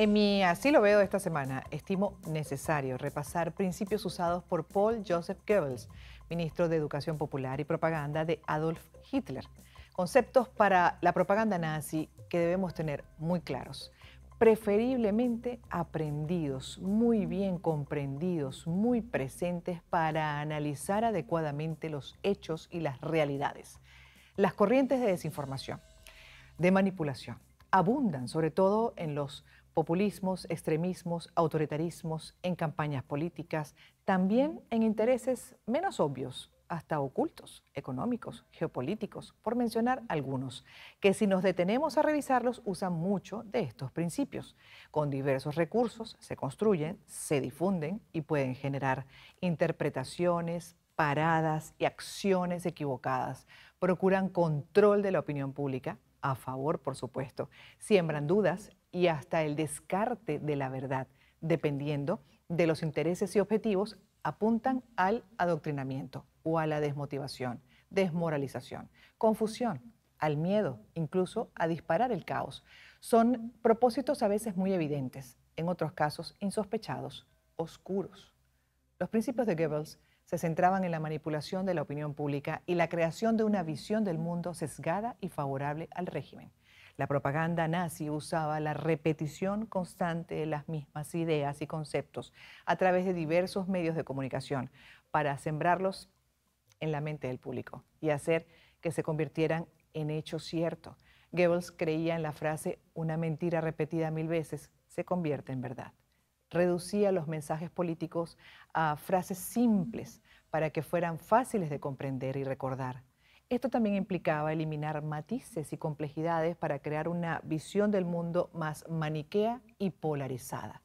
En mi Así lo veo esta semana, estimo necesario repasar principios usados por Paul Joseph Goebbels, ministro de Educación Popular y Propaganda de Adolf Hitler. Conceptos para la propaganda nazi que debemos tener muy claros, preferiblemente aprendidos, muy bien comprendidos, muy presentes para analizar adecuadamente los hechos y las realidades. Las corrientes de desinformación, de manipulación, abundan sobre todo en los populismos, extremismos, autoritarismos, en campañas políticas, también en intereses menos obvios, hasta ocultos, económicos, geopolíticos, por mencionar algunos, que si nos detenemos a revisarlos usan mucho de estos principios. Con diversos recursos se construyen, se difunden y pueden generar interpretaciones, paradas y acciones equivocadas. Procuran control de la opinión pública, a favor, por supuesto. Siembran dudas y hasta el descarte de la verdad, dependiendo de los intereses y objetivos, apuntan al adoctrinamiento o a la desmotivación, desmoralización, confusión, al miedo, incluso a disparar el caos. Son propósitos a veces muy evidentes, en otros casos insospechados, oscuros. Los principios de Goebbels se centraban en la manipulación de la opinión pública y la creación de una visión del mundo sesgada y favorable al régimen. La propaganda nazi usaba la repetición constante de las mismas ideas y conceptos a través de diversos medios de comunicación para sembrarlos en la mente del público y hacer que se convirtieran en hecho cierto. Goebbels creía en la frase una mentira repetida mil veces se convierte en verdad. Reducía los mensajes políticos a frases simples para que fueran fáciles de comprender y recordar. Esto también implicaba eliminar matices y complejidades para crear una visión del mundo más maniquea y polarizada.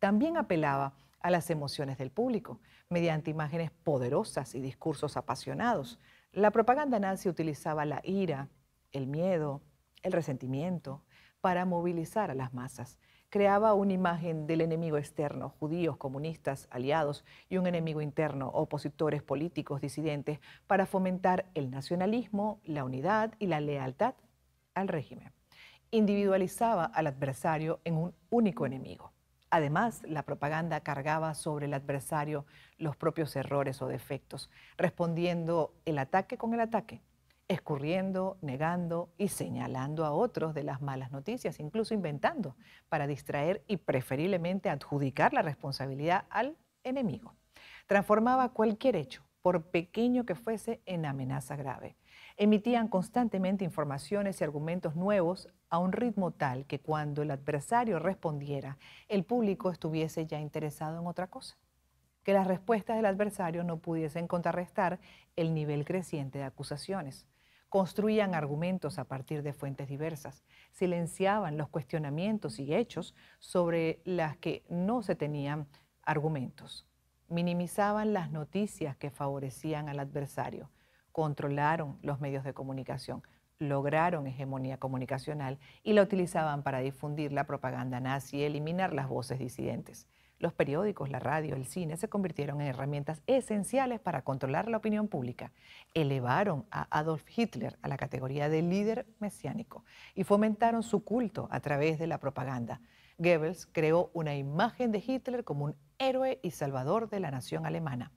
También apelaba a las emociones del público, mediante imágenes poderosas y discursos apasionados. La propaganda nazi utilizaba la ira, el miedo, el resentimiento, para movilizar a las masas. Creaba una imagen del enemigo externo, judíos, comunistas, aliados, y un enemigo interno, opositores políticos, disidentes, para fomentar el nacionalismo, la unidad y la lealtad al régimen. Individualizaba al adversario en un único enemigo. Además, la propaganda cargaba sobre el adversario los propios errores o defectos, respondiendo el ataque con el ataque, escurriendo, negando y señalando a otros de las malas noticias, incluso inventando para distraer y preferiblemente adjudicar la responsabilidad al enemigo. Transformaba cualquier hecho, por pequeño que fuese, en amenaza grave. Emitían constantemente informaciones y argumentos nuevos a un ritmo tal que cuando el adversario respondiera, el público estuviese ya interesado en otra cosa que las respuestas del adversario no pudiesen contrarrestar el nivel creciente de acusaciones construían argumentos a partir de fuentes diversas, silenciaban los cuestionamientos y hechos sobre las que no se tenían argumentos, minimizaban las noticias que favorecían al adversario, controlaron los medios de comunicación, lograron hegemonía comunicacional y la utilizaban para difundir la propaganda nazi y eliminar las voces disidentes. Los periódicos, la radio, el cine se convirtieron en herramientas esenciales para controlar la opinión pública. Elevaron a Adolf Hitler a la categoría de líder mesiánico y fomentaron su culto a través de la propaganda. Goebbels creó una imagen de Hitler como un héroe y salvador de la nación alemana.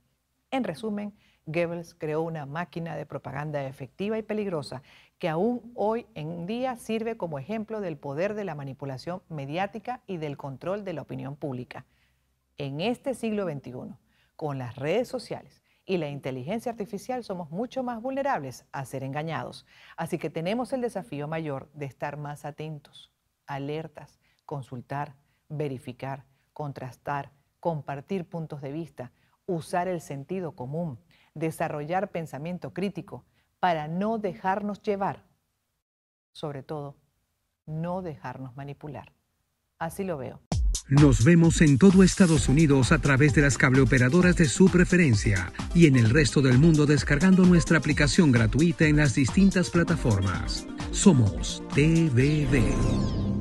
En resumen, Goebbels creó una máquina de propaganda efectiva y peligrosa que aún hoy en día sirve como ejemplo del poder de la manipulación mediática y del control de la opinión pública en este siglo XXI, con las redes sociales y la inteligencia artificial, somos mucho más vulnerables a ser engañados. Así que tenemos el desafío mayor de estar más atentos, alertas, consultar, verificar, contrastar, compartir puntos de vista, usar el sentido común, desarrollar pensamiento crítico para no dejarnos llevar. Sobre todo, no dejarnos manipular. Así lo veo. Nos vemos en todo Estados Unidos a través de las cableoperadoras de su preferencia y en el resto del mundo descargando nuestra aplicación gratuita en las distintas plataformas. Somos TVB.